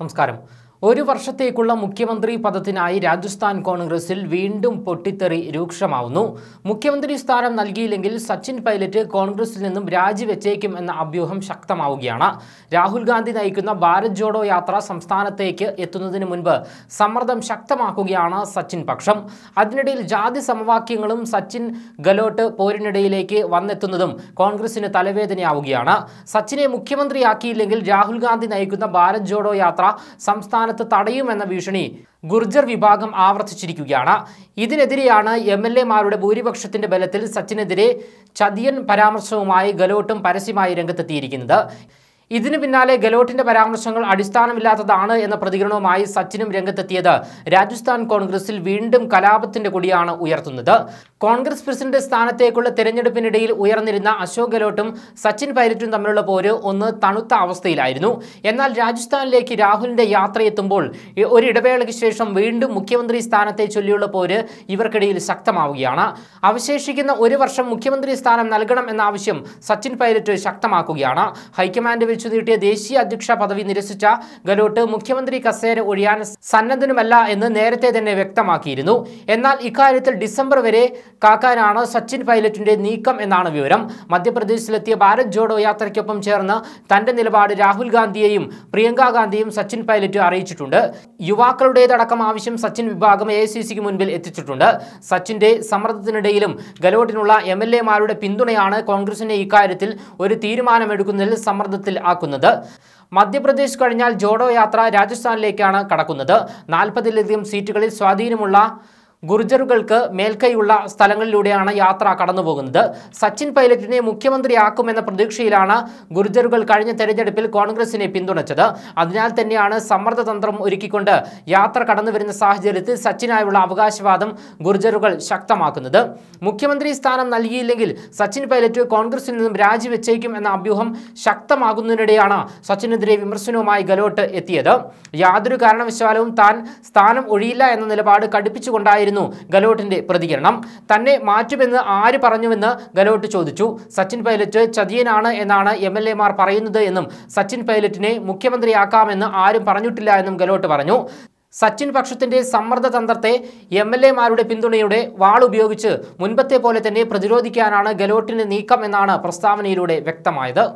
നമസ്കാരം ഒരു വർഷത്തേക്കുള്ള മുഖ്യമന്ത്രി പദത്തിനായി രാജസ്ഥാൻ കോൺഗ്രസിൽ വീണ്ടും പൊട്ടിത്തെറി രൂക്ഷമാവുന്നു മുഖ്യമന്ത്രി സ്ഥാനം നൽകിയില്ലെങ്കിൽ സച്ചിൻ പൈലറ്റ് കോൺഗ്രസിൽ നിന്നും രാജിവെച്ചേക്കും എന്ന അഭ്യൂഹം ശക്തമാവുകയാണ് രാഹുൽ ഗാന്ധി നയിക്കുന്ന ഭാരത് ജോഡോ യാത്ര സംസ്ഥാനത്തേക്ക് എത്തുന്നതിന് മുൻപ് സമ്മർദ്ദം ശക്തമാക്കുകയാണ് സച്ചിൻ പക്ഷം അതിനിടയിൽ ജാതി സമവാക്യങ്ങളും സച്ചിൻ ഗലോട്ട് പോരിനിടയിലേക്ക് വന്നെത്തുന്നതും കോൺഗ്രസിന് തലവേദനയാവുകയാണ് സച്ചിനെ മുഖ്യമന്ത്രിയാക്കിയില്ലെങ്കിൽ രാഹുൽ ഗാന്ധി നയിക്കുന്ന ഭാരത് ജോഡോ യാത്ര സംസ്ഥാന പ്രവർത്തനത്തെ തടയുമെന്ന ഭീഷണി ഗുർജർ വിഭാഗം ആവർത്തിച്ചിരിക്കുകയാണ് ഇതിനെതിരെയാണ് എം എൽ എമാരുടെ ഭൂരിപക്ഷത്തിന്റെ ബലത്തിൽ സച്ചിനെതിരെ ചതിയൻ പരാമർശവുമായി ഗലോട്ടും പരസ്യമായി രംഗത്തെത്തിയിരിക്കുന്നത് ഇതിനു പിന്നാലെ ഗെലോട്ടിന്റെ പരാമർശങ്ങൾ അടിസ്ഥാനമില്ലാത്തതാണ് എന്ന പ്രതികരണവുമായി സച്ചിനും രംഗത്തെത്തിയത് രാജസ്ഥാൻ കോൺഗ്രസിൽ വീണ്ടും കലാപത്തിന്റെ കൊടിയാണ് ഉയർത്തുന്നത് കോൺഗ്രസ് പ്രസിഡന്റ് സ്ഥാനത്തേക്കുള്ള തെരഞ്ഞെടുപ്പിനിടയിൽ ഉയർന്നിരുന്ന അശോക് ഗെലോട്ടും സച്ചിൻ പൈലറ്റും തമ്മിലുള്ള പോര് ഒന്ന് തണുത്ത അവസ്ഥയിലായിരുന്നു എന്നാൽ രാജസ്ഥാനിലേക്ക് രാഹുലിന്റെ യാത്രയെത്തുമ്പോൾ ഒരിടവേളയ്ക്ക് ശേഷം വീണ്ടും മുഖ്യമന്ത്രി സ്ഥാനത്തെ ചൊല്ലിയുള്ള പോര് ഇവർക്കിടയിൽ ശക്തമാവുകയാണ് അവശേഷിക്കുന്ന ഒരു വർഷം മുഖ്യമന്ത്രി സ്ഥാനം നൽകണം എന്ന ആവശ്യം സച്ചിൻ പൈലറ്റ് ശക്തമാക്കുകയാണ് ഹൈക്കമാൻഡ് വിളിച്ചു നീട്ടിയ ദേശീയ അധ്യക്ഷ പദവി നിരസിച്ച ഗലോട്ട് മുഖ്യമന്ത്രി കസേര ഒഴിയാൻ സന്നദ്ധനുമല്ല എന്ന് നേരത്തെ തന്നെ വ്യക്തമാക്കിയിരുന്നു എന്നാൽ ഇക്കാര്യത്തിൽ ഡിസംബർ വരെ കാക്കാനാണ് സച്ചിൻ പൈലറ്റിന്റെ നീക്കം എന്നാണ് വിവരം മധ്യപ്രദേശിലെത്തിയ ഭാരത് ജോഡോ യാത്രയ്ക്കൊപ്പം ചേർന്ന് തന്റെ നിലപാട് രാഹുൽ ഗാന്ധിയെയും പ്രിയങ്ക ഗാന്ധിയും സച്ചിൻ പൈലറ്റ് അറിയിച്ചിട്ടുണ്ട് യുവാക്കളുടേതടക്കം ആവശ്യം സച്ചിൻ വിഭാഗം എ മുൻപിൽ എത്തിച്ചിട്ടുണ്ട് സച്ചിന്റെ സമ്മർദ്ദത്തിനിടയിലും ഗലോട്ടിനുള്ള എം എൽ എമാരുടെ പിന്തുണയാണ് കോൺഗ്രസിന്റെ ഇക്കാര്യത്തിൽ ഒരു തീരുമാനമെടുക്കുന്നതിൽ സമ്മർദ്ദത്തിൽ ആക്കുന്നത് മധ്യപ്രദേശ് കഴിഞ്ഞാൽ ജോഡോ യാത്ര രാജസ്ഥാനിലേക്കാണ് കടക്കുന്നത് നാൽപ്പതിലധികം സീറ്റുകളിൽ സ്വാധീനമുള്ള ഗുർജറുകൾക്ക് മേൽക്കൈയുള്ള സ്ഥലങ്ങളിലൂടെയാണ് യാത്ര കടന്നുപോകുന്നത് സച്ചിൻ പൈലറ്റിനെ മുഖ്യമന്ത്രിയാക്കുമെന്ന പ്രതീക്ഷയിലാണ് ഗുർജറുകൾ കഴിഞ്ഞ തെരഞ്ഞെടുപ്പിൽ കോൺഗ്രസിനെ പിന്തുണച്ചത് അതിനാൽ തന്നെയാണ് സമ്മർദ്ദതന്ത്രം ഒരുക്കിക്കൊണ്ട് യാത്ര കടന്നുവരുന്ന സാഹചര്യത്തിൽ സച്ചിനായുള്ള അവകാശവാദം ഗുർജറുകൾ ശക്തമാക്കുന്നത് മുഖ്യമന്ത്രി സ്ഥാനം നൽകിയില്ലെങ്കിൽ സച്ചിൻ പൈലറ്റ് കോൺഗ്രസിൽ നിന്നും രാജിവെച്ചേക്കും എന്ന അഭ്യൂഹം ശക്തമാകുന്നതിനിടെയാണ് സച്ചിനെതിരെ വിമർശനവുമായി ഗലോട്ട് എത്തിയത് യാതൊരു കാരണവശാലവും താൻ സ്ഥാനം ഒഴിയില്ല എന്ന നിലപാട് കടുപ്പിച്ചുകൊണ്ടായിരുന്നു എന്തായിരുന്നു ഗലോട്ടിന്റെ പ്രതികരണം തന്നെ മാറ്റുമെന്ന് ആര് പറഞ്ഞുവെന്ന് ഗലോട്ട് ചോദിച്ചു സച്ചിൻ പൈലറ്റ് ചതിയനാണ് എന്നാണ് എം പറയുന്നത് എന്നും സച്ചിൻ പൈലറ്റിനെ മുഖ്യമന്ത്രിയാക്കാമെന്ന് ആരും പറഞ്ഞിട്ടില്ല എന്നും ഗലോട്ട് പറഞ്ഞു സച്ചിൻ പക്ഷത്തിന്റെ സമ്മർദ്ദ തന്ത്രത്തെ എം എൽ മാരുടെ പിന്തുണയുടെ വാളുപയോഗിച്ച് മുൻപത്തെ പോലെ തന്നെ പ്രതിരോധിക്കാനാണ് ഗലോട്ടിന്റെ നീക്കം എന്നാണ് പ്രസ്താവനയിലൂടെ വ്യക്തമായത്